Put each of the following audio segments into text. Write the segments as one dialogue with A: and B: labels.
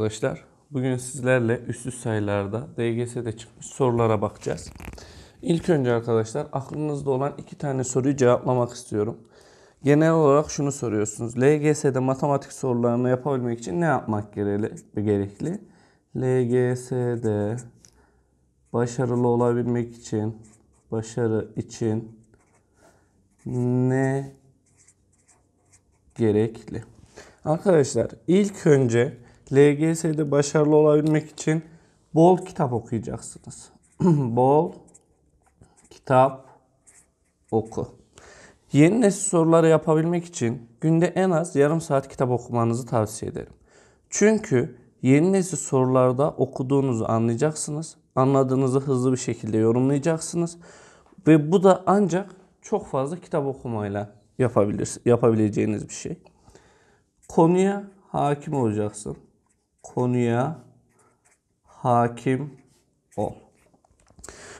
A: arkadaşlar. Bugün sizlerle üstlü sayılarda DGS'de çıkmış sorulara bakacağız. İlk önce arkadaşlar aklınızda olan iki tane soruyu cevaplamak istiyorum. Genel olarak şunu soruyorsunuz. LGS'de matematik sorularını yapabilmek için ne yapmak gerekli? LGS'de başarılı olabilmek için, başarı için ne gerekli? Arkadaşlar ilk önce LGS'de başarılı olabilmek için bol kitap okuyacaksınız. bol kitap oku. Yeni nesil soruları yapabilmek için günde en az yarım saat kitap okumanızı tavsiye ederim. Çünkü yeni nesil sorularda okuduğunuzu anlayacaksınız. Anladığınızı hızlı bir şekilde yorumlayacaksınız. Ve bu da ancak çok fazla kitap okumayla yapabilir, yapabileceğiniz bir şey. Konuya hakim olacaksın konuya hakim ol.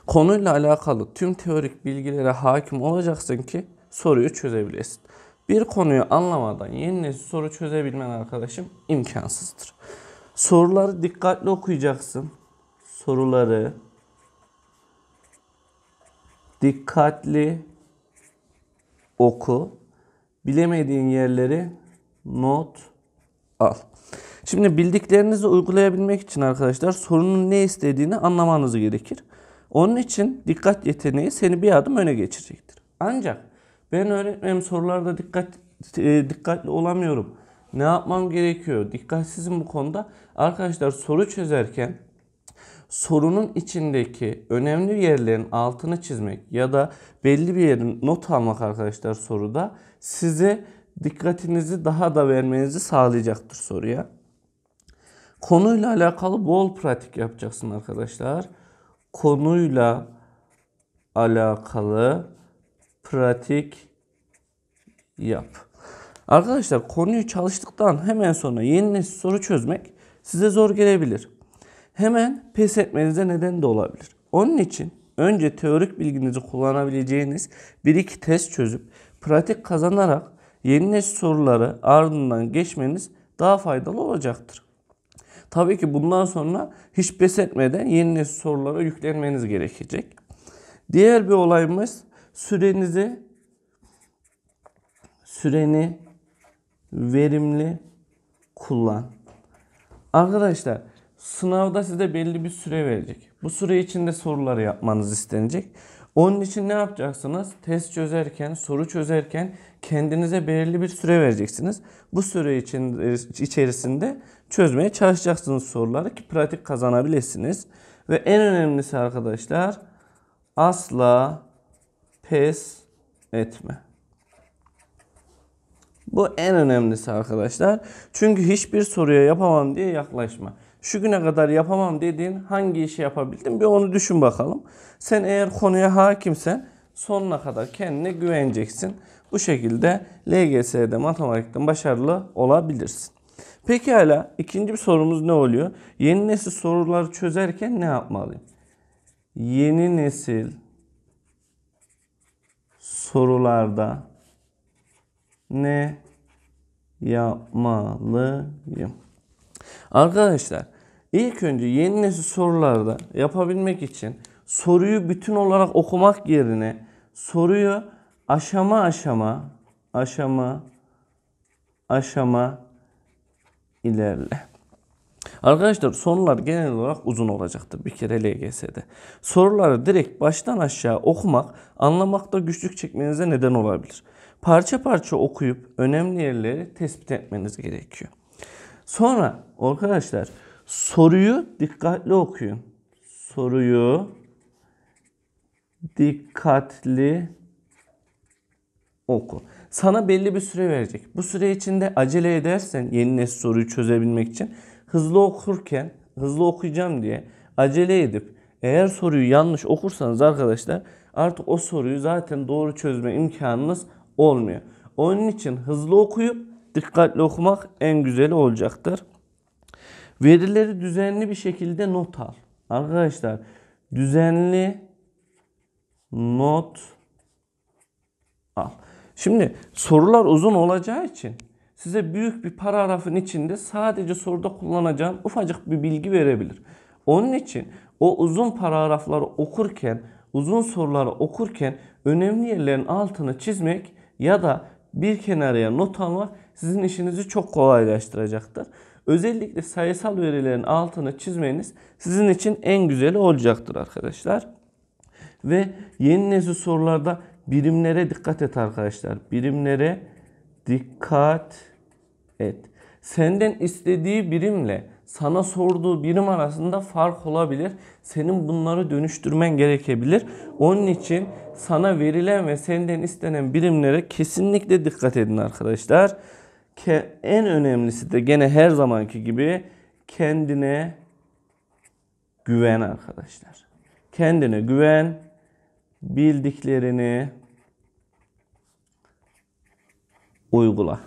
A: Konuyla alakalı tüm teorik bilgilere hakim olacaksın ki soruyu çözebilesin. Bir konuyu anlamadan yeni nesil soru çözebilmen arkadaşım imkansızdır. Soruları dikkatli okuyacaksın. Soruları dikkatli oku. Bilemediğin yerleri not al. Şimdi bildiklerinizi uygulayabilmek için arkadaşlar sorunun ne istediğini anlamanız gerekir. Onun için dikkat yeteneği seni bir adım öne geçecektir. Ancak ben öğretmenim sorularda dikkat e, dikkatli olamıyorum. Ne yapmam gerekiyor? Dikkatsizim bu konuda. Arkadaşlar soru çözerken sorunun içindeki önemli yerlerin altını çizmek ya da belli bir yerin not almak arkadaşlar soruda size dikkatinizi daha da vermenizi sağlayacaktır soruya. Konuyla alakalı bol pratik yapacaksın arkadaşlar. Konuyla alakalı pratik yap. Arkadaşlar konuyu çalıştıktan hemen sonra yeni nesil soru çözmek size zor gelebilir. Hemen pes etmenize neden de olabilir. Onun için önce teorik bilginizi kullanabileceğiniz bir iki test çözüp pratik kazanarak yeni nesil soruları ardından geçmeniz daha faydalı olacaktır. Tabii ki bundan sonra hiç pes etmeden yeni nesil sorulara yüklenmeniz gerekecek. Diğer bir olayımız sürenizi süreni verimli kullan. Arkadaşlar sınavda size belli bir süre verecek. Bu süre içinde soruları yapmanız istenecek. Onun için ne yapacaksınız? Test çözerken, soru çözerken kendinize belirli bir süre vereceksiniz. Bu süre için, e, içerisinde çözmeye çalışacaksınız soruları ki pratik kazanabilirsiniz. Ve en önemlisi arkadaşlar asla pes etme. Bu en önemlisi arkadaşlar. Çünkü hiçbir soruya yapamam diye yaklaşma şu güne kadar yapamam dediğin hangi işi yapabildin bir onu düşün bakalım. Sen eğer konuya hakimsen sonuna kadar kendine güveneceksin. Bu şekilde LGS'de matematikten başarılı olabilirsin. Peki hala ikinci bir sorumuz ne oluyor? Yeni nesil soruları çözerken ne yapmalıyım? Yeni nesil sorularda ne yapmalıyım? Arkadaşlar İlk önce yeni nesil sorularda yapabilmek için soruyu bütün olarak okumak yerine soruyu aşama aşama aşama aşama ilerle. Arkadaşlar sorular genel olarak uzun olacaktır bir kere LGS'de. Soruları direkt baştan aşağı okumak, anlamakta güçlük çekmenize neden olabilir. Parça parça okuyup önemli yerleri tespit etmeniz gerekiyor. Sonra arkadaşlar Soruyu dikkatli okuyun. Soruyu dikkatli oku. Sana belli bir süre verecek. Bu süre içinde acele edersen yeni nesil soruyu çözebilmek için hızlı okurken, hızlı okuyacağım diye acele edip eğer soruyu yanlış okursanız arkadaşlar artık o soruyu zaten doğru çözme imkanınız olmuyor. Onun için hızlı okuyup dikkatli okumak en güzeli olacaktır. Verileri düzenli bir şekilde not al. Arkadaşlar düzenli not al. Şimdi sorular uzun olacağı için size büyük bir paragrafın içinde sadece soruda kullanacağım ufacık bir bilgi verebilir. Onun için o uzun paragrafları okurken, uzun soruları okurken önemli yerlerin altını çizmek ya da bir kenarıya not almak sizin işinizi çok kolaylaştıracaktır. Özellikle sayısal verilerin altını çizmeniz sizin için en güzeli olacaktır arkadaşlar. Ve yeni nesil sorularda birimlere dikkat et arkadaşlar. Birimlere dikkat et. Senden istediği birimle sana sorduğu birim arasında fark olabilir. Senin bunları dönüştürmen gerekebilir. Onun için sana verilen ve senden istenen birimlere kesinlikle dikkat edin arkadaşlar en önemlisi de gene her zamanki gibi kendine güven arkadaşlar. Kendine güven, bildiklerini uygula.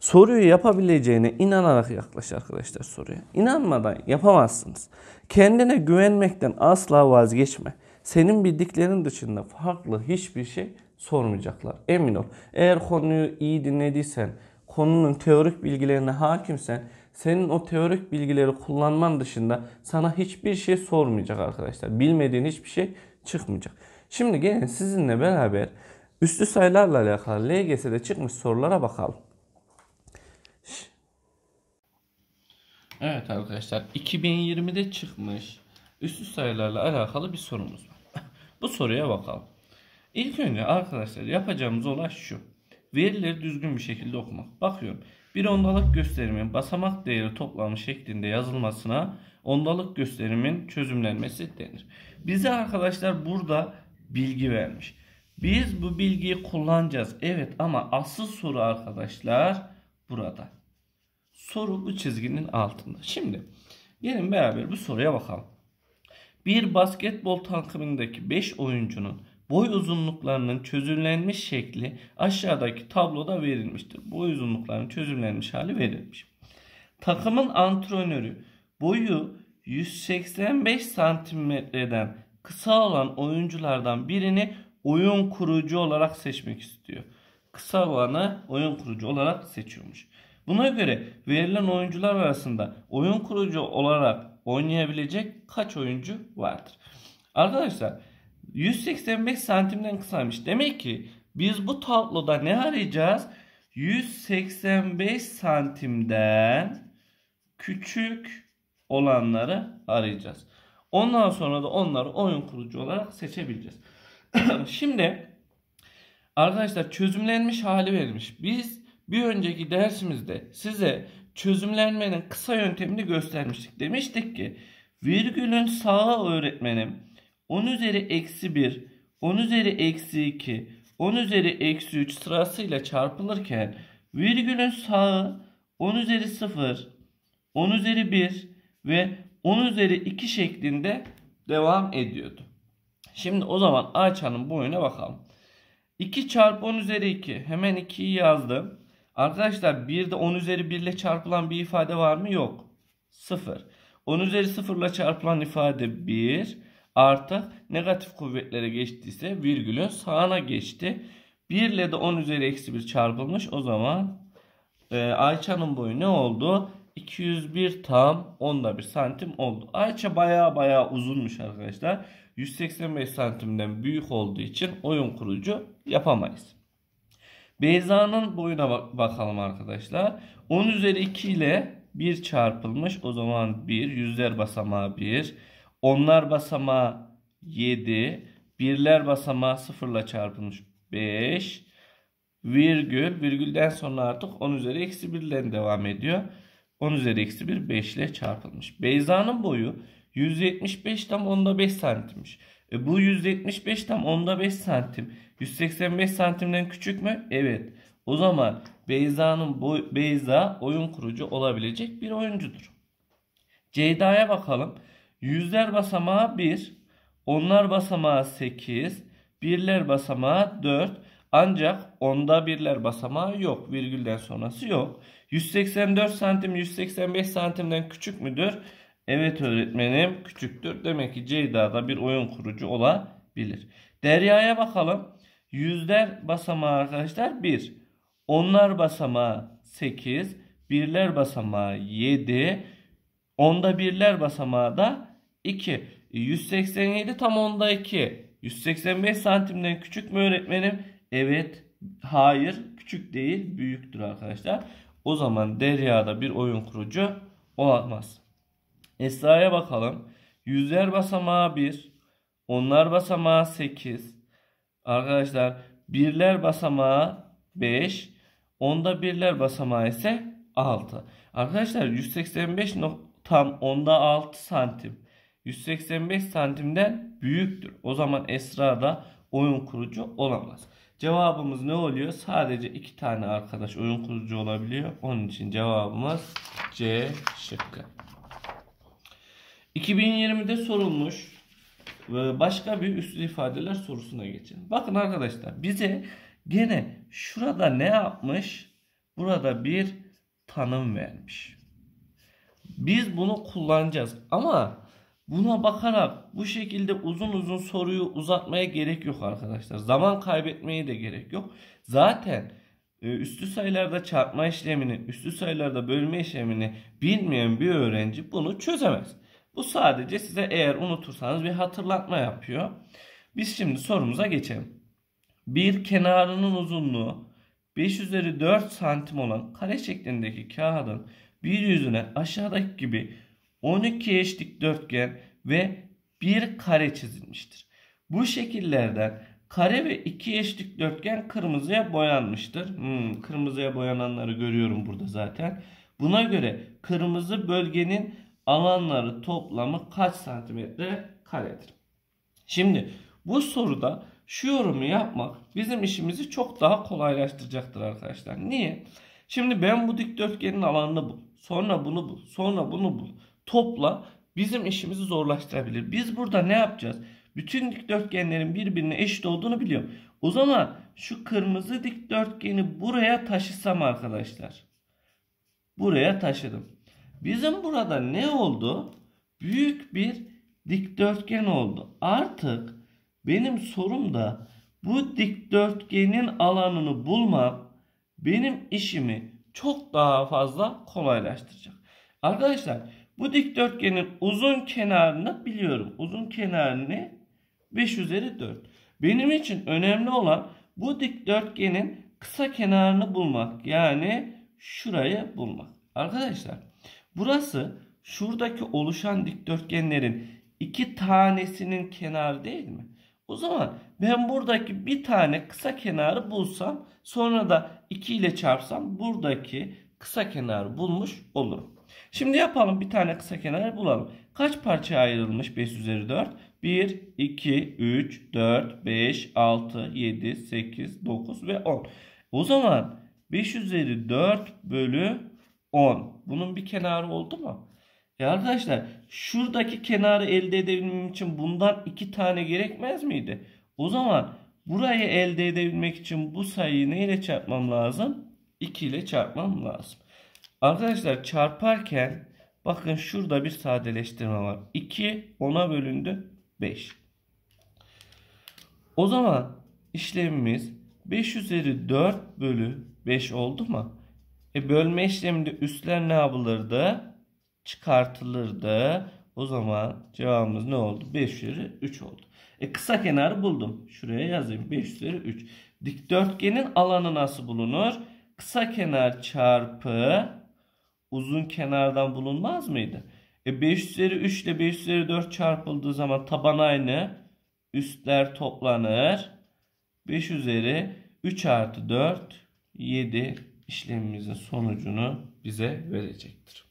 A: Soruyu yapabileceğine inanarak yaklaş arkadaşlar soruya. İnanmadan yapamazsınız. Kendine güvenmekten asla vazgeçme. Senin bildiklerin dışında farklı hiçbir şey sormayacaklar. Emin ol. Eğer konuyu iyi dinlediysen, konunun teorik bilgilerine hakimsen senin o teorik bilgileri kullanman dışında sana hiçbir şey sormayacak arkadaşlar. Bilmediğin hiçbir şey çıkmayacak. Şimdi gelin sizinle beraber üstü sayılarla alakalı LGS'de çıkmış sorulara bakalım. Evet arkadaşlar 2020'de çıkmış üstü sayılarla alakalı bir sorumuz var. Bu soruya bakalım. İlk önce arkadaşlar yapacağımız olay şu verileri düzgün bir şekilde okumak. Bakıyorum. Bir ondalık gösterimin basamak değeri toplamı şeklinde yazılmasına ondalık gösterimin çözümlenmesi denir. Bize arkadaşlar burada bilgi vermiş. Biz bu bilgiyi kullanacağız. Evet ama asıl soru arkadaşlar burada. Soru bu çizginin altında. Şimdi gelin beraber bu soruya bakalım. Bir basketbol takımındaki 5 oyuncunun Boy uzunluklarının çözümlenmiş şekli aşağıdaki tabloda verilmiştir. Boy uzunluklarının çözümlenmiş hali verilmiş. Takımın antrenörü boyu 185 santimetreden kısa olan oyunculardan birini oyun kurucu olarak seçmek istiyor. Kısa olanı oyun kurucu olarak seçiyormuş. Buna göre verilen oyuncular arasında oyun kurucu olarak oynayabilecek kaç oyuncu vardır? Arkadaşlar 185 santimden kısaymış. Demek ki biz bu tabloda ne arayacağız? 185 santimden küçük olanları arayacağız. Ondan sonra da onları oyun kurucu olarak seçebileceğiz. Şimdi arkadaşlar çözümlenmiş hali vermiş. Biz bir önceki dersimizde size çözümlenmenin kısa yöntemini göstermiştik. Demiştik ki virgülün sağı öğretmenim 10 üzeri eksi 1, 10 üzeri eksi 2, 10 üzeri eksi 3 sırasıyla çarpılırken virgülün sağı 10 üzeri 0, 10 üzeri 1 ve 10 üzeri 2 şeklinde devam ediyordu. Şimdi o zaman Ayça'nın boyuna bakalım. 2 çarpı 10 üzeri 2. Hemen 2'yi yazdım. Arkadaşlar de 10 üzeri 1 ile çarpılan bir ifade var mı? Yok. 0. 10 üzeri 0 ile çarpılan ifade 1 artı negatif kuvvetlere geçtiyse virgülün sağına geçti. 1 ile de 10 üzeri eksi 1 çarpılmış. O zaman e, Ayça'nın boyu ne oldu? 201 tam onda bir santim oldu. Ayça baya baya uzunmuş arkadaşlar. 185 santimden büyük olduğu için oyun kurucu yapamayız. Beyza'nın boyuna bak bakalım arkadaşlar. 10 üzeri 2 ile 1 çarpılmış. O zaman 1. Yüzler basamağı 1. Onlar basamağı 7. Birler basamağı sıfırla çarpılmış 5. Virgül. Virgülden sonra artık 10 üzeri eksi 1 ile devam ediyor. 10 üzeri eksi 1 5 ile çarpılmış. Beyza'nın boyu 175 tam onda 5 santimmiş. E bu 175 tam onda 5 santim. 185 santimden küçük mü? Evet. O zaman Beyza'nın boy, Beyza oyun kurucu olabilecek bir oyuncudur. Ceyda'ya bakalım. Yüzler basamağı 1, onlar basamağı 8, birler basamağı 4. Ancak onda birler basamağı yok. Virgülden sonrası yok. 184 santim 185 santimden küçük müdür? Evet öğretmenim küçüktür. Demek ki Ceyda da bir oyun kurucu olabilir. Derya'ya bakalım. Yüzler basamağı arkadaşlar 1. Onlar basamağı 8. Birler basamağı 7. Onda birler basamağı da 2. 187 tam onda 2. 185 santimden küçük mü öğretmenim? Evet. Hayır. Küçük değil. Büyüktür arkadaşlar. O zaman Derya'da bir oyun kurucu olamaz. Esra'ya bakalım. Yüzler basamağı 1. Onlar basamağı 8. Arkadaşlar birler basamağı 5. Onda birler basamağı ise 6. Arkadaşlar 185 tam onda 6 santim. 185 santimden büyüktür. O zaman Esra da oyun kurucu olamaz. Cevabımız ne oluyor? Sadece iki tane arkadaş oyun kurucu olabiliyor. Onun için cevabımız C şıkkı. 2020'de sorulmuş e, başka bir üslü ifadeler sorusuna geçin. Bakın arkadaşlar bize gene şurada ne yapmış? Burada bir tanım vermiş. Biz bunu kullanacağız ama Buna bakarak bu şekilde uzun uzun soruyu uzatmaya gerek yok arkadaşlar. Zaman kaybetmeye de gerek yok. Zaten e, üstü sayılarda çarpma işlemini, üstü sayılarda bölme işlemini bilmeyen bir öğrenci bunu çözemez. Bu sadece size eğer unutursanız bir hatırlatma yapıyor. Biz şimdi sorumuza geçelim. Bir kenarının uzunluğu 5 üzeri 4 santim olan kare şeklindeki kağıdın bir yüzüne aşağıdaki gibi 12 eş dörtgen ve bir kare çizilmiştir. Bu şekillerden kare ve iki eş dörtgen kırmızıya boyanmıştır. Hmm, kırmızıya boyananları görüyorum burada zaten. Buna göre kırmızı bölgenin alanları toplamı kaç santimetre karedir? Şimdi bu soruda şu yorumu yapmak bizim işimizi çok daha kolaylaştıracaktır arkadaşlar. Niye? Şimdi ben bu dikdörtgenin alanını bul. Sonra bunu bul. Sonra bunu bul topla bizim işimizi zorlaştırabilir. Biz burada ne yapacağız? Bütün dikdörtgenlerin birbirine eşit olduğunu biliyorum. O zaman şu kırmızı dikdörtgeni buraya taşısam arkadaşlar. Buraya taşıdım. Bizim burada ne oldu? Büyük bir dikdörtgen oldu. Artık benim sorum da bu dikdörtgenin alanını bulmam benim işimi çok daha fazla kolaylaştıracak. Arkadaşlar bu dikdörtgenin uzun kenarını biliyorum. Uzun kenarını 5 üzeri 4. Benim için önemli olan bu dikdörtgenin kısa kenarını bulmak. Yani şurayı bulmak. Arkadaşlar burası şuradaki oluşan dikdörtgenlerin iki tanesinin kenarı değil mi? O zaman ben buradaki bir tane kısa kenarı bulsam sonra da 2 ile çarpsam buradaki kısa kenarı bulmuş olurum. Şimdi yapalım bir tane kısa kenar bulalım. Kaç parçaya ayrılmış 5 üzeri 4? 1, 2, 3, 4, 5, 6, 7, 8, 9 ve 10. O zaman 5 üzeri 4 bölü 10. Bunun bir kenarı oldu mu? E arkadaşlar şuradaki kenarı elde edebilmem için bundan 2 tane gerekmez miydi? O zaman burayı elde edebilmek için bu sayıyı neyle çarpmam lazım? 2 ile çarpmam lazım. Arkadaşlar çarparken bakın şurada bir sadeleştirme var. 2 10'a bölündü 5. O zaman işlemimiz 5 üzeri 4 bölü 5 oldu mu? E bölme işleminde üstler ne yapılırdı? Çıkartılırdı. O zaman cevabımız ne oldu? 5 üzeri 3 oldu. E kısa kenarı buldum. Şuraya yazayım. 5 üzeri 3. Dikdörtgenin alanı nasıl bulunur? Kısa kenar çarpı uzun kenardan bulunmaz mıydı? E 5 üzeri 3 ile 5 üzeri 4 çarpıldığı zaman taban aynı. Üstler toplanır. 5 üzeri 3 artı 4 7 işlemimizin sonucunu bize verecektir.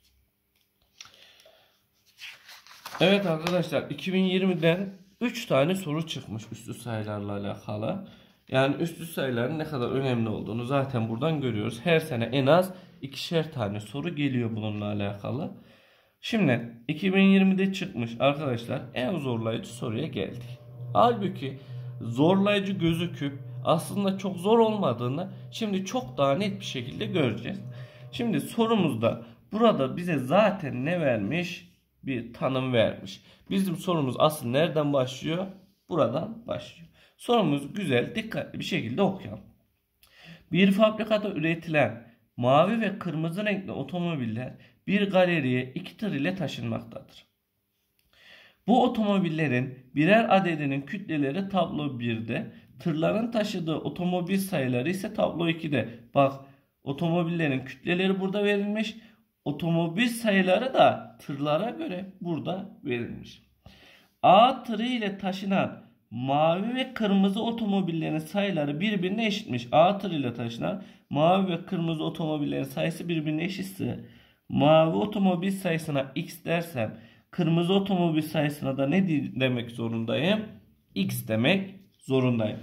A: Evet arkadaşlar 2020'den 3 tane soru çıkmış üstü sayılarla alakalı. Yani üstü sayıların ne kadar önemli olduğunu zaten buradan görüyoruz. Her sene en az ikişer tane soru geliyor bununla alakalı. Şimdi 2020'de çıkmış arkadaşlar en zorlayıcı soruya geldik. Halbuki zorlayıcı gözüküp aslında çok zor olmadığını şimdi çok daha net bir şekilde göreceğiz. Şimdi sorumuzda burada bize zaten ne vermiş? Bir tanım vermiş. Bizim sorumuz asıl nereden başlıyor? Buradan başlıyor. Sorumuz güzel, dikkatli bir şekilde okuyalım. Bir fabrikada üretilen mavi ve kırmızı renkli otomobiller bir galeriye iki tır ile taşınmaktadır. Bu otomobillerin birer adedinin kütleleri tablo 1'de, tırların taşıdığı otomobil sayıları ise tablo 2'de. Bak otomobillerin kütleleri burada verilmiş, otomobil sayıları da tırlara göre burada verilmiş. A tırı ile taşınan mavi ve kırmızı otomobillerin sayıları birbirine eşitmiş. A tırıyla taşınan mavi ve kırmızı otomobillerin sayısı birbirine eşitse mavi otomobil sayısına x dersem kırmızı otomobil sayısına da ne demek zorundayım? X demek zorundayım.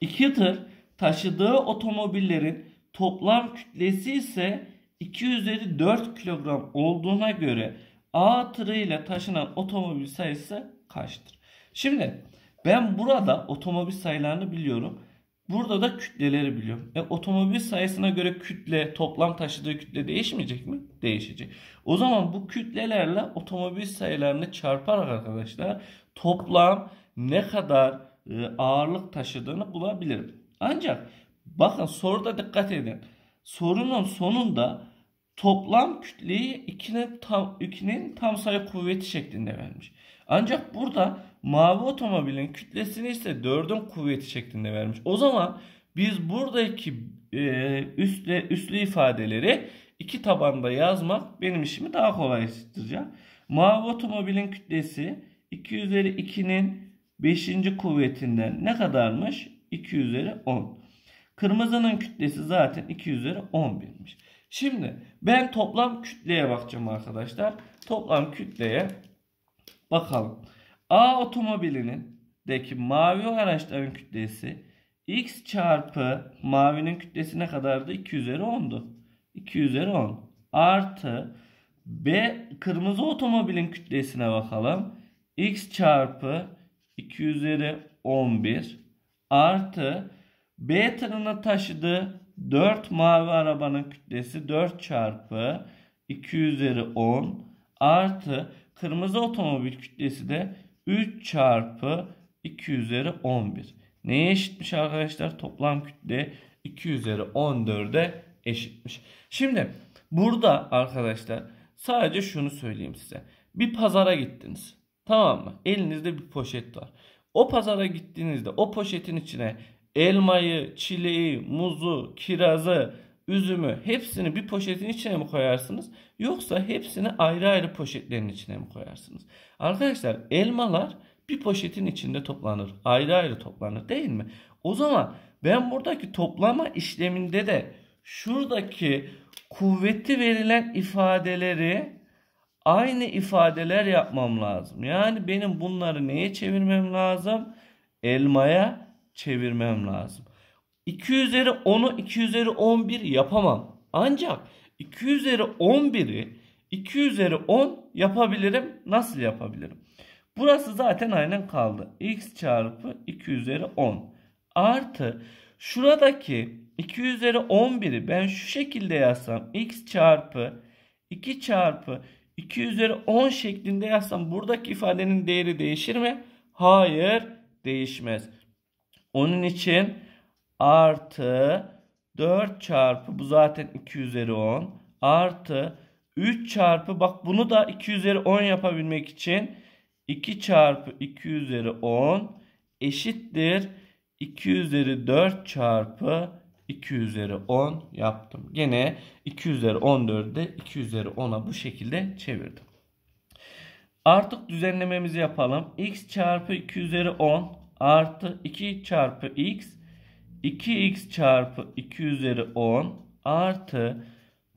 A: İki tır taşıdığı otomobillerin toplam kütlesi ise 2 kilogram olduğuna göre A tırıyla taşınan otomobil sayısı kaçtır? Şimdi ben burada otomobil sayılarını biliyorum. Burada da kütleleri biliyorum. E, otomobil sayısına göre kütle, toplam taşıdığı kütle değişmeyecek mi? Değişecek. O zaman bu kütlelerle otomobil sayılarını çarparak arkadaşlar toplam ne kadar e, ağırlık taşıdığını bulabilirim. Ancak bakın soruda dikkat edin. Sorunun sonunda toplam kütleyi ikinin tam, ikinin tam sayı kuvveti şeklinde vermiş. Ancak burada mavi otomobilin kütlesini ise 4'ün kuvveti şeklinde vermiş. O zaman biz buradaki e, üstle, üslü ifadeleri iki tabanda yazmak benim işimi daha kolay kolaylaştıracak. Mavi otomobilin kütlesi 2 üzeri 2'nin 5. kuvvetinden ne kadarmış? 2 üzeri 10. Kırmızının kütlesi zaten 2 üzeri 11'miş. Şimdi ben toplam kütleye bakacağım arkadaşlar. Toplam kütleye bakalım. A otomobilinin deki mavi araçta ön kütlesi x çarpı mavinin kütlesi ne kadardı? 2 üzeri 10'du. 2 üzeri 10 artı B kırmızı otomobilin kütlesine bakalım. x çarpı 2 üzeri 11 artı B tırına taşıdığı 4 mavi arabanın kütlesi 4 çarpı 2 üzeri 10 artı kırmızı otomobil kütlesi de 3 çarpı 2 üzeri 11. Neye eşitmiş arkadaşlar? Toplam kütle 2 üzeri 14'e eşitmiş. Şimdi burada arkadaşlar sadece şunu söyleyeyim size. Bir pazara gittiniz. Tamam mı? Elinizde bir poşet var. O pazara gittiğinizde o poşetin içine elmayı, çileği, muzu, kirazı, üzümü hepsini bir poşetin içine mi koyarsınız? Yoksa hepsini ayrı ayrı poşetlerin içine mi koyarsınız? Arkadaşlar elmalar bir poşetin içinde toplanır. Ayrı ayrı toplanır değil mi? O zaman ben buradaki toplama işleminde de şuradaki kuvveti verilen ifadeleri aynı ifadeler yapmam lazım. Yani benim bunları neye çevirmem lazım? Elmaya çevirmem lazım. 2 üzeri 10'u 2 üzeri 11 yapamam. Ancak 2 üzeri 11'i 2 üzeri 10 yapabilirim. Nasıl yapabilirim? Burası zaten aynen kaldı. x çarpı 2 üzeri 10 artı şuradaki 2 üzeri 11'i ben şu şekilde yazsam x çarpı 2 çarpı 2 üzeri 10 şeklinde yazsam buradaki ifadenin değeri değişir mi? Hayır değişmez. Onun için artı 4 çarpı bu zaten 2 üzeri 10 artı 3 çarpı bak bunu da 2 üzeri 10 yapabilmek için 2 çarpı 2 üzeri 10 eşittir 2 üzeri 4 çarpı 2 üzeri 10 yaptım. Gene 2 üzeri 14'ü de 2 üzeri 10'a bu şekilde çevirdim. Artık düzenlememizi yapalım. x çarpı 2 üzeri 10 artı 2 çarpı x 2x çarpı 2 üzeri 10 artı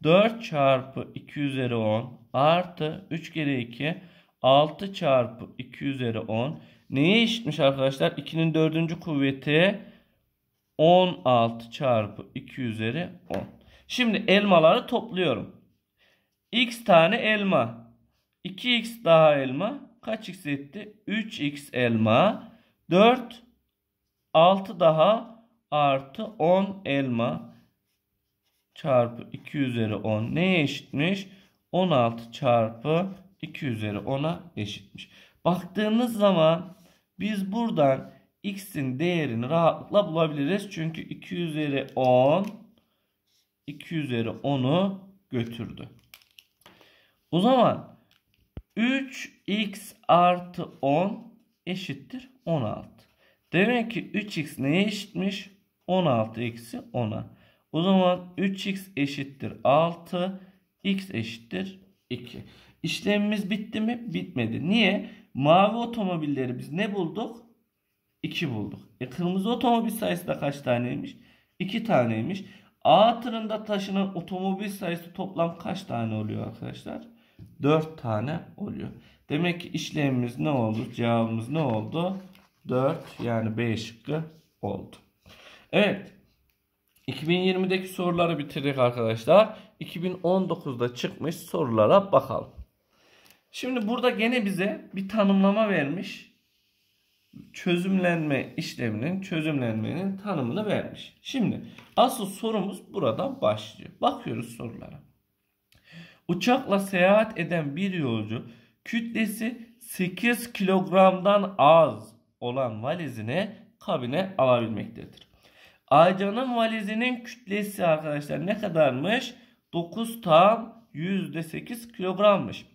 A: 4 çarpı 2 üzeri 10 artı 3 kere 2 6 çarpı 2 üzeri 10 neye eşitmiş arkadaşlar? 2'nin 4. kuvveti 16 çarpı 2 üzeri 10. Şimdi elmaları topluyorum. X tane elma. 2x daha elma. Kaç x etti? 3x elma. 4 6 daha artı 10 elma çarpı 2 üzeri 10 neye eşitmiş? 16 çarpı 2 üzeri 10'a eşitmiş. Baktığınız zaman biz buradan x'in değerini rahatlıkla bulabiliriz. Çünkü 2 üzeri 10 2 üzeri 10'u götürdü. O zaman 3x artı 10 eşittir 16. Demek ki 3x neye eşitmiş? 16 eksi 10'a. O zaman 3x eşittir 6. x eşittir 2. İşlemimiz bitti mi? Bitmedi. Niye? Mavi otomobilleri biz ne bulduk? 2 bulduk. E kırmızı otomobil sayısı da kaç taneymiş? 2 taneymiş. A tırında taşınan otomobil sayısı toplam kaç tane oluyor arkadaşlar? 4 tane oluyor. Demek ki işlemimiz ne oldu? Cevabımız ne oldu? 4 yani B şıkkı oldu. Evet. 2020'deki soruları bitirdik arkadaşlar. 2019'da çıkmış sorulara bakalım. Şimdi burada gene bize bir tanımlama vermiş. Çözümlenme işleminin, çözümlenmenin tanımını vermiş. Şimdi asıl sorumuz buradan başlıyor. Bakıyoruz sorulara. Uçakla seyahat eden bir yolcu kütlesi 8 kilogramdan az olan valizini kabine alabilmektedir. Aycanın valizinin kütlesi arkadaşlar ne kadarmış? 9 tam %8 kilogrammış.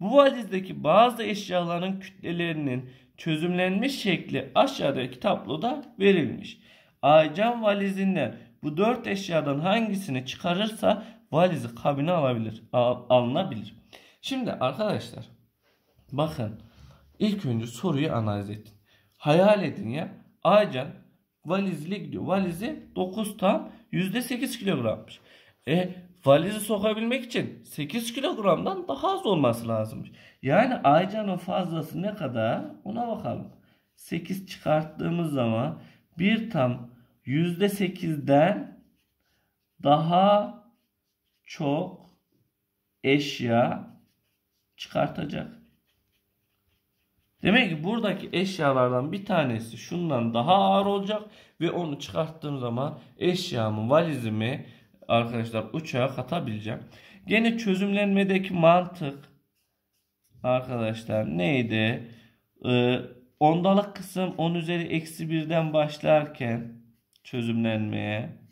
A: Bu valizdeki bazı eşyaların kütlelerinin çözümlenmiş şekli aşağıdaki tabloda verilmiş. Aycan valizinden bu dört eşyadan hangisini çıkarırsa valizi kabine alabilir, al, alınabilir. Şimdi arkadaşlar bakın ilk önce soruyu analiz edin. Hayal edin ya Aycan valizli gidiyor. Valizi 9 tam %8 kilogrammış. E valizi sokabilmek için 8 kilogramdan daha az olması lazımmış. Yani Aycan'ın fazlası ne kadar ona bakalım. 8 çıkarttığımız zaman bir tam %8'den daha çok eşya çıkartacak. Demek ki buradaki eşyalardan bir tanesi şundan daha ağır olacak ve onu çıkarttığım zaman eşyamı, valizimi arkadaşlar uçağa katabileceğim. Gene çözümlenmedeki mantık arkadaşlar neydi? Ee, ondalık kısım 10 üzeri eksi 1'den başlarken çözümlenmeye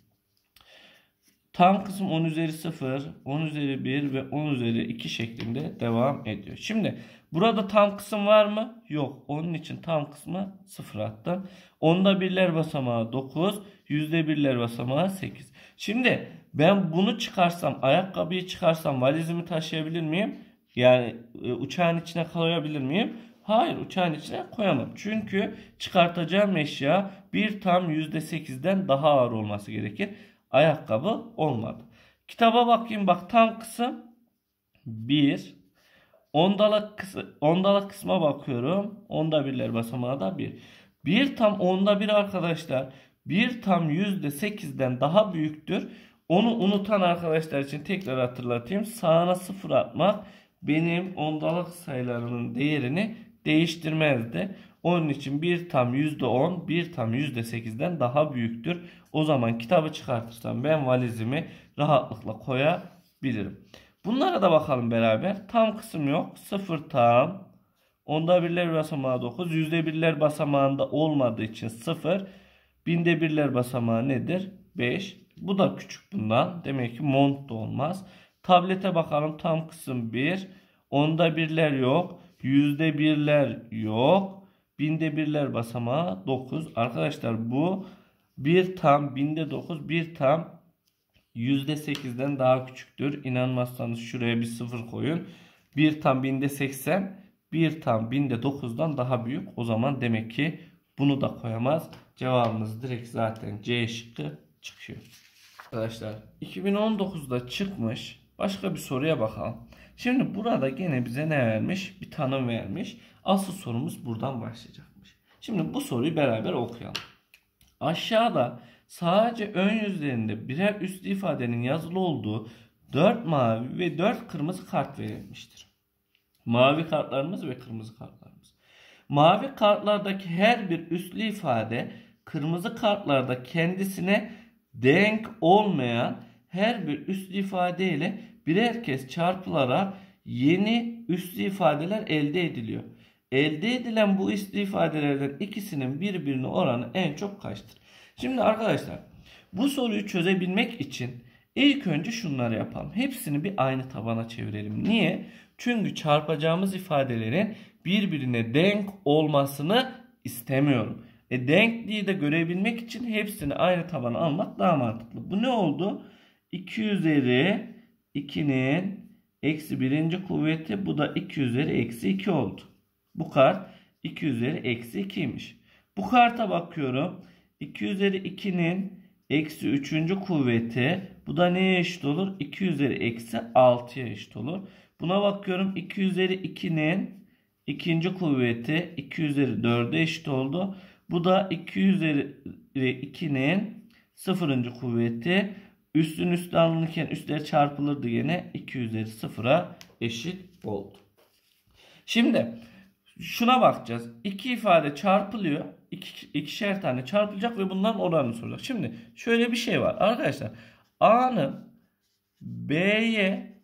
A: Tam kısım 10 üzeri 0, 10 üzeri 1 ve 10 üzeri 2 şeklinde devam ediyor. Şimdi burada tam kısım var mı? Yok. Onun için tam kısmı 0 attım. Onda birler basamağı 9, yüzde birler basamağı 8. Şimdi ben bunu çıkarsam, ayakkabıyı çıkarsam valizimi taşıyabilir miyim? Yani e, uçağın içine koyabilir miyim? Hayır uçağın içine koyamam. Çünkü çıkartacağım eşya bir tam %8'den daha ağır olması gerekir ayakkabı olmadı. Kitaba bakayım bak tam kısım 1. Ondalık, kısmı, ondalık kısma bakıyorum. Onda birler basamağı da 1. 1 tam onda 1 arkadaşlar. 1 tam %8'den daha büyüktür. Onu unutan arkadaşlar için tekrar hatırlatayım. Sağına 0 atmak benim ondalık sayılarının değerini değiştirmezdi. Onun için 1 tam %10, 1 tam %8'den daha büyüktür. O zaman kitabı çıkartırsam ben valizimi rahatlıkla koyabilirim. Bunlara da bakalım beraber. Tam kısım yok. 0 tam. Onda birler basamağı 9. Yüzde birler basamağında olmadığı için 0. Binde birler basamağı nedir? 5. Bu da küçük bundan. Demek ki mont da olmaz. Tablete bakalım. Tam kısım 1. Onda birler yok. Yüzde birler yok. Binde birler basamağı 9. Arkadaşlar bu 1 tam binde 9 1 tam yüzde %8'den daha küçüktür. İnanmazsanız şuraya bir sıfır koyun. 1 tam binde 80 1 tam binde 9'dan daha büyük. O zaman demek ki bunu da koyamaz. Cevabımız direkt zaten C şıkkı çıkıyor. Arkadaşlar 2019'da çıkmış başka bir soruya bakalım. Şimdi burada gene bize ne vermiş? Bir tanım vermiş. Asıl sorumuz buradan başlayacakmış. Şimdi bu soruyu beraber okuyalım. Aşağıda sadece ön yüzlerinde birer üst ifadenin yazılı olduğu 4 mavi ve 4 kırmızı kart verilmiştir. Mavi kartlarımız ve kırmızı kartlarımız. Mavi kartlardaki her bir üslü ifade kırmızı kartlarda kendisine denk olmayan her bir üslü ile birer kez çarpılarak yeni üslü ifadeler elde ediliyor. Elde edilen bu ifadelerden ikisinin birbirine oranı en çok kaçtır? Şimdi arkadaşlar bu soruyu çözebilmek için ilk önce şunları yapalım. Hepsini bir aynı tabana çevirelim. Niye? Çünkü çarpacağımız ifadelerin birbirine denk olmasını istemiyorum. E denkliği de görebilmek için hepsini aynı tabana almak daha mantıklı. Bu ne oldu? 2 üzeri 2'nin eksi birinci kuvveti bu da 2 üzeri eksi 2 oldu. Bu kart 2 üzeri eksi 2'ymiş. Bu karta bakıyorum. 2 üzeri 2'nin eksi 3. kuvveti bu da neye eşit olur? 2 üzeri eksi 6'ya eşit olur. Buna bakıyorum 2 üzeri 2'nin ikinci kuvveti 2 üzeri 4'e eşit oldu. Bu da 2 üzeri 2'nin sıfırıncı kuvveti üstün üstü alınırken üstler çarpılırdı yine 2 üzeri 0'a eşit oldu. Şimdi şuna bakacağız. İki ifade çarpılıyor. İki, ikişer tane çarpılacak ve bunların oranını soracak. Şimdi şöyle bir şey var arkadaşlar. A'nın B'ye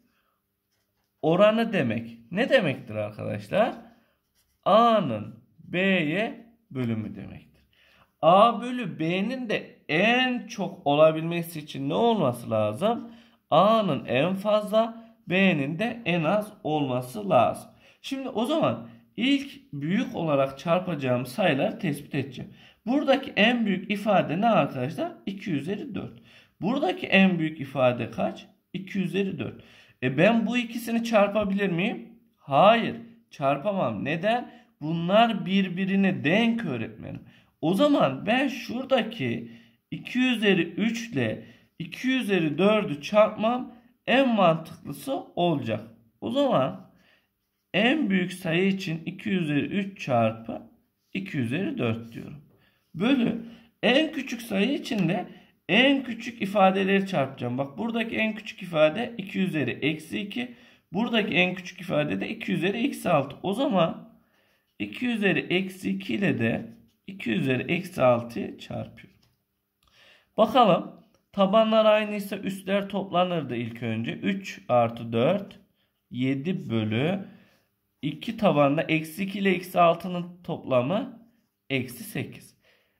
A: oranı demek. Ne demektir arkadaşlar? A'nın B'ye bölümü demektir. A bölü B'nin de en çok olabilmesi için ne olması lazım? A'nın en fazla B'nin de en az olması lazım. Şimdi o zaman ilk büyük olarak çarpacağım sayıları tespit edeceğim. Buradaki en büyük ifade ne arkadaşlar? 2 üzeri 4. Buradaki en büyük ifade kaç? 2 üzeri 4. E ben bu ikisini çarpabilir miyim? Hayır. Çarpamam. Neden? Bunlar birbirine denk öğretmenim. O zaman ben şuradaki 2 üzeri 3 ile 2 üzeri 4'ü çarpmam en mantıklısı olacak. O zaman en büyük sayı için 2 üzeri 3 çarpı 2 üzeri 4 diyorum. Bölü en küçük sayı için de en küçük ifadeleri çarpacağım. Bak buradaki en küçük ifade 2 üzeri eksi 2. Buradaki en küçük ifade de 2 üzeri eksi 6. O zaman 2 üzeri eksi 2 ile de 2 üzeri eksi 6'yı çarpıyorum. Bakalım tabanlar aynıysa üstler toplanırdı ilk önce. 3 artı 4 7 bölü 2 tabanında eksi 2 ile eksi 6'nın toplamı eksi 8.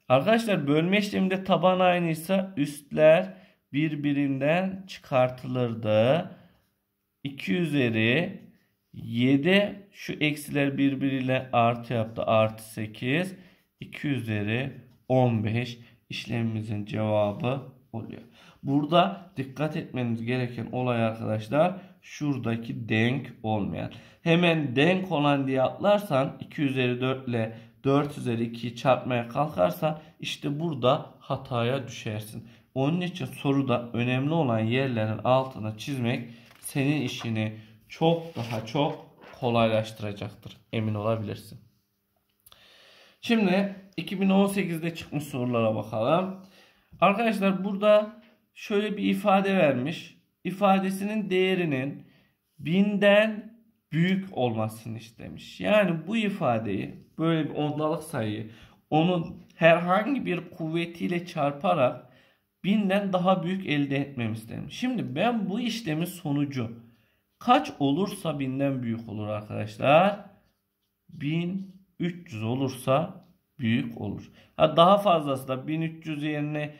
A: Arkadaşlar bölme işleminde taban aynıysa üstler birbirinden çıkartılırdı. 2 üzeri 7 şu eksiler birbiriyle artı yaptı. Artı 8 2 üzeri 15 işlemimizin cevabı oluyor. Burada dikkat etmeniz gereken olay arkadaşlar şuradaki denk olmayan. Hemen denk olan diye atlarsan 2 üzeri 4 ile 4 üzeri 2'yi çarpmaya kalkarsan işte burada hataya düşersin. Onun için soruda önemli olan yerlerin altına çizmek senin işini çok daha çok kolaylaştıracaktır. Emin olabilirsin. Şimdi 2018'de çıkmış sorulara bakalım. Arkadaşlar burada şöyle bir ifade vermiş ifadesinin değerinin binden büyük olmasını istemiş. Yani bu ifadeyi böyle bir ondalık sayıyı onun herhangi bir kuvvetiyle çarparak binden daha büyük elde etmem isterim. Şimdi ben bu işlemin sonucu kaç olursa binden büyük olur arkadaşlar. 1300 olursa büyük olur. Ha daha fazlası da 1300 yerine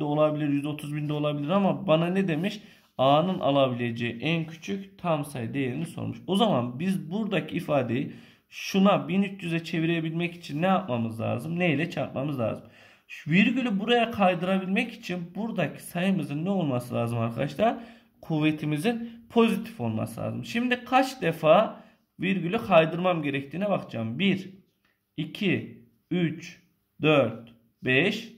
A: de olabilir, de olabilir ama bana ne demiş? A'nın alabileceği en küçük tam sayı değerini sormuş. O zaman biz buradaki ifadeyi şuna 1300'e çevirebilmek için ne yapmamız lazım? Ne ile çarpmamız lazım? Şu virgülü buraya kaydırabilmek için buradaki sayımızın ne olması lazım arkadaşlar? Kuvvetimizin pozitif olması lazım. Şimdi kaç defa virgülü kaydırmam gerektiğine bakacağım. 1, 2, 3, 4, 5.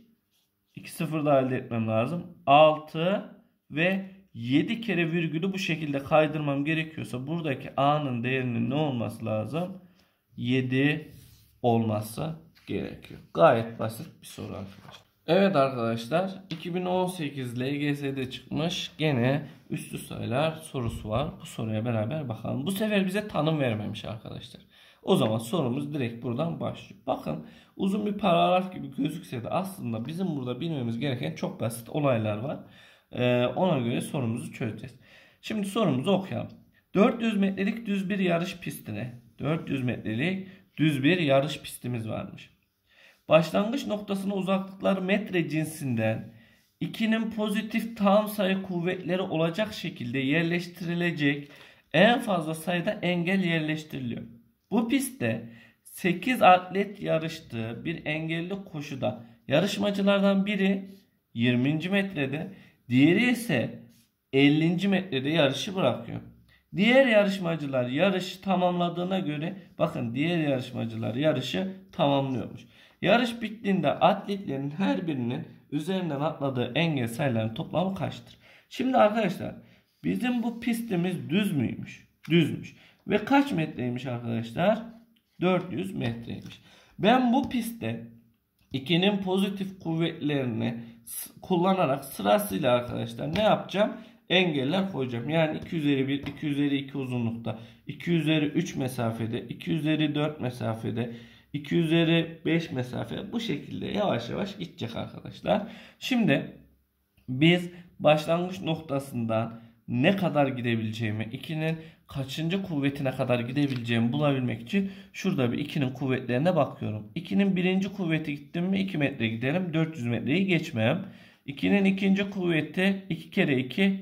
A: 2 sıfır da elde etmem lazım. 6 ve 7 kere virgülü bu şekilde kaydırmam gerekiyorsa buradaki a'nın değerinin ne olması lazım? 7 olması gerekiyor. Gayet basit bir soru arkadaşlar. Evet arkadaşlar 2018 LGS'de çıkmış gene üstü sayılar sorusu var. Bu soruya beraber bakalım. Bu sefer bize tanım vermemiş arkadaşlar. O zaman sorumuz direkt buradan başlıyor. Bakın uzun bir paragraf gibi gözükse de aslında bizim burada bilmemiz gereken çok basit olaylar var. Ee, ona göre sorumuzu çözeceğiz. Şimdi sorumuzu okuyalım. 400 metrelik düz bir yarış pistine 400 metrelik düz bir yarış pistimiz varmış. Başlangıç noktasına uzaklıklar metre cinsinden 2'nin pozitif tam sayı kuvvetleri olacak şekilde yerleştirilecek en fazla sayıda engel yerleştiriliyor. Bu pistte 8 atlet yarıştığı bir engelli koşuda yarışmacılardan biri 20. metrede, diğeri ise 50. metrede yarışı bırakıyor. Diğer yarışmacılar yarışı tamamladığına göre bakın diğer yarışmacılar yarışı tamamlıyormuş. Yarış bittiğinde atletlerin her birinin üzerinden atladığı engel sayılarının toplamı kaçtır? Şimdi arkadaşlar bizim bu pistimiz düz müymüş? Düzmüş. Ve kaç metreymiş arkadaşlar? 400 metreymiş. Ben bu pistte ikinin pozitif kuvvetlerini kullanarak sırasıyla arkadaşlar ne yapacağım? Engeller koyacağım. Yani 2 üzeri 1, 2 üzeri 2 uzunlukta, 2 üzeri 3 mesafede, 2 üzeri 4 mesafede, 2 üzeri 5 mesafe bu şekilde yavaş yavaş gidecek arkadaşlar. Şimdi biz başlangıç noktasından ne kadar gidebileceğimi, 2'nin kaçıncı kuvvetine kadar gidebileceğimi bulabilmek için şurada bir 2'nin kuvvetlerine bakıyorum. 2'nin birinci kuvveti gittim mi 2 metre giderim. 400 metreyi geçmem. 2'nin ikinci kuvveti 2 kere 2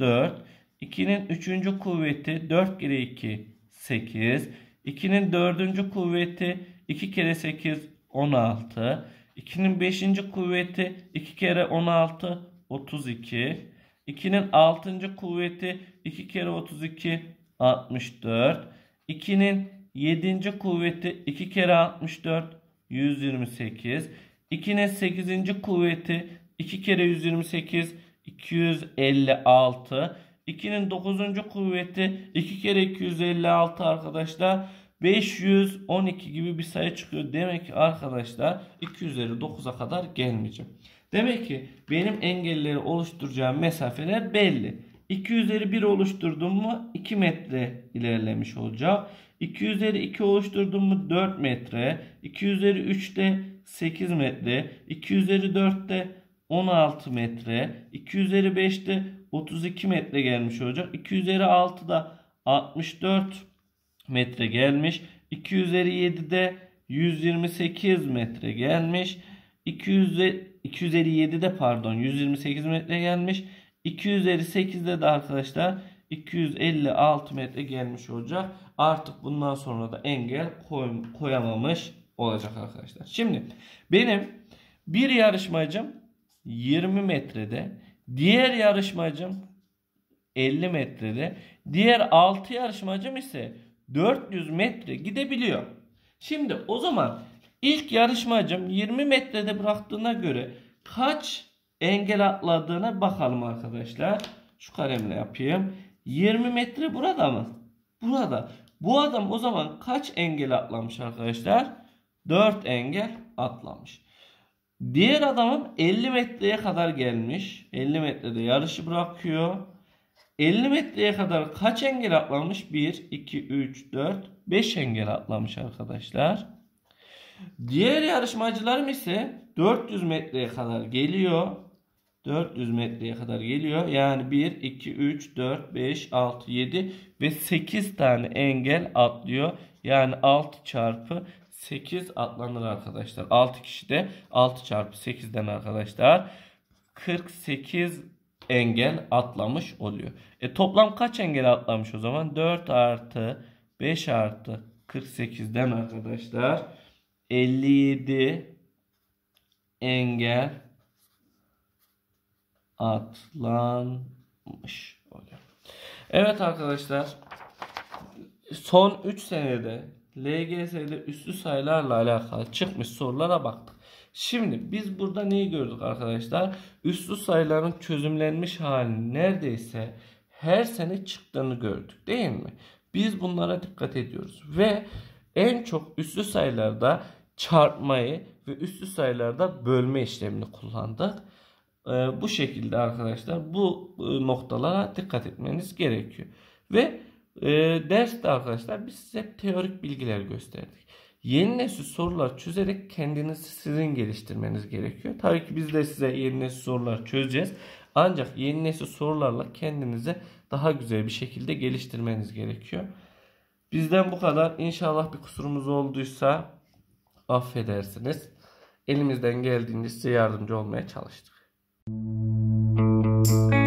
A: 4. 2'nin üçüncü kuvveti 4 kere 2 8. 2'nin dördüncü kuvveti 2 kere 8 16. 2'nin beşinci kuvveti 2 kere 16 32. 2'nin 6. kuvveti 2 kere 32 64. 2'nin 7. kuvveti 2 kere 64 128. 2'nin 8. kuvveti 2 kere 128 256. 2'nin 9. kuvveti 2 kere 256 arkadaşlar 512 gibi bir sayı çıkıyor. Demek ki arkadaşlar 2 9'a kadar gelmeyeceğim. Demek ki benim engelleri oluşturacağım mesafeler belli. 2 üzeri 1 oluşturdum mu 2 metre ilerlemiş olacağım. 2 üzeri 2 oluşturdum mu 4 metre. 2 3 de 8 metre. 2 4 de 16 metre. 2 5 de 32 metre gelmiş olacak. 2 6 da 64 metre gelmiş. 257'de 128 metre gelmiş. 200 2 pardon 128 metre gelmiş. 258'de de arkadaşlar 256 metre gelmiş olacak. Artık bundan sonra da engel koy, koyamamış olacak arkadaşlar. Şimdi benim bir yarışmacım 20 metrede, diğer yarışmacım 50 metrede, diğer 6 yarışmacım ise 400 metre gidebiliyor. Şimdi o zaman ilk yarışmacım 20 metrede bıraktığına göre kaç engel atladığına bakalım arkadaşlar. Şu kalemle yapayım. 20 metre burada mı? Burada. Bu adam o zaman kaç engel atlamış arkadaşlar? 4 engel atlamış. Diğer adamım 50 metreye kadar gelmiş. 50 metrede yarışı bırakıyor. 50 metreye kadar kaç engel atlamış? 1, 2, 3, 4, 5 engel atlamış arkadaşlar. Diğer yarışmacılarım ise 400 metreye kadar geliyor. 400 metreye kadar geliyor. Yani 1, 2, 3, 4, 5, 6, 7 ve 8 tane engel atlıyor. Yani 6 çarpı 8 atlanır arkadaşlar. 6 kişi de 6 çarpı 8'den arkadaşlar. 48 engel atlamış oluyor. E toplam kaç engel atlamış o zaman? 4 artı 5 artı 48'den arkadaşlar 57 engel atlanmış oluyor. Evet arkadaşlar son 3 senede LGS'de üstü sayılarla alakalı çıkmış sorulara baktık. Şimdi biz burada neyi gördük arkadaşlar? Üstü sayıların çözümlenmiş halini neredeyse her sene çıktığını gördük değil mi? Biz bunlara dikkat ediyoruz ve en çok üstü sayılarda çarpmayı ve üstü sayılarda bölme işlemini kullandık. Ee, bu şekilde arkadaşlar bu e, noktalara dikkat etmeniz gerekiyor. Ve e, derste arkadaşlar biz size hep teorik bilgiler gösterdik. Yeni nesil sorular çözerek kendinizi sizin geliştirmeniz gerekiyor. Tabii ki biz de size yeni nesil sorular çözeceğiz. Ancak yeni nesil sorularla kendinizi daha güzel bir şekilde geliştirmeniz gerekiyor. Bizden bu kadar. İnşallah bir kusurumuz olduysa affedersiniz. Elimizden geldiğince size yardımcı olmaya çalıştık. Müzik